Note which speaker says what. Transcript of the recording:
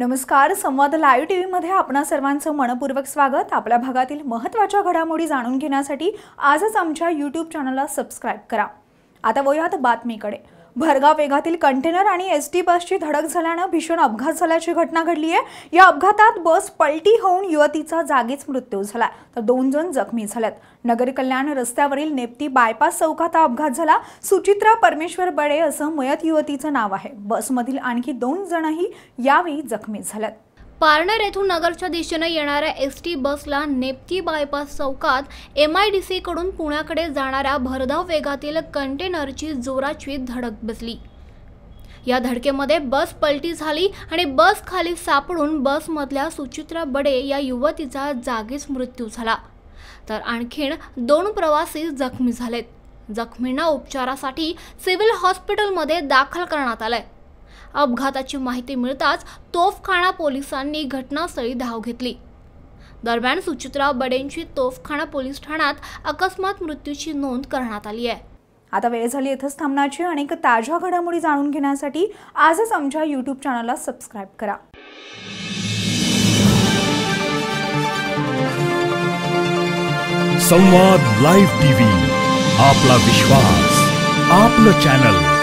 Speaker 1: नमस्कार संवाद live T व्हीमध्ये आपणा सर्वांचं मनपूर्वक स्वागत आपल्या भागातील महत्त्वाच्या घडामोडी जाणून घेण्यासाठी आजच आमच्या यूट्यूब चॅनलला सबस्क्राईब करा आता वयात बातमीकडे भरगाव वेगातील कंटेनर आणि एस टी बसची धडक झाल्यानं भीषण अपघात झाल्याची घटना घडली आहे या अपघातात बस पलटी होऊन युवतीचा जागीच मृत्यू झाला तर दोन जण जखमी झाल्यात नगर कल्याण रस्त्यावरील नेप्ती बायपास चौकात अपघात झाला सुचित्रा परमेश्वर बडे असं मयत युवतीचं नाव आहे बसमधील आणखी दोन जणही यावेळी
Speaker 2: जखमी झाल्यात पारनेर येथून नगरच्या दिशेने येणाऱ्या एस टी बसला नेपकी बायपास चौकात एम आय डी कडून पुण्याकडे जाणाऱ्या भरधाव वेगातील कंटेनरची जोराची धडक बसली या धडकेमध्ये बस पलटी झाली आणि बस खाली सापडून बसमधल्या सुचित्रा बडे या युवतीचा जागीच मृत्यू झाला तर आणखीन दोन प्रवासी जखमी झालेत जखमींना उपचारासाठी सिव्हिल हॉस्पिटलमध्ये दाखल करण्यात आलंय अपघाताची माहिती मिळताच तोफखाना पोलिसांनी घटनास्थळी धाव घेतली दरम्यान सुचित्रा बडेंची तोफखाना पोलीस ठाण्यात अकस्मात मृत्यूची नोंद करण्यात आली आहे आता वेळ झाली इथंच
Speaker 1: थांबण्याची एक ताज्या घडामोडी जाणून घेण्यासाठी आजच आमच्या यूट्यूब चॅनलला सबस्क्राईब करा संवाद लाईव्ह टीव्ही आपला विश्वास आपलं चॅनल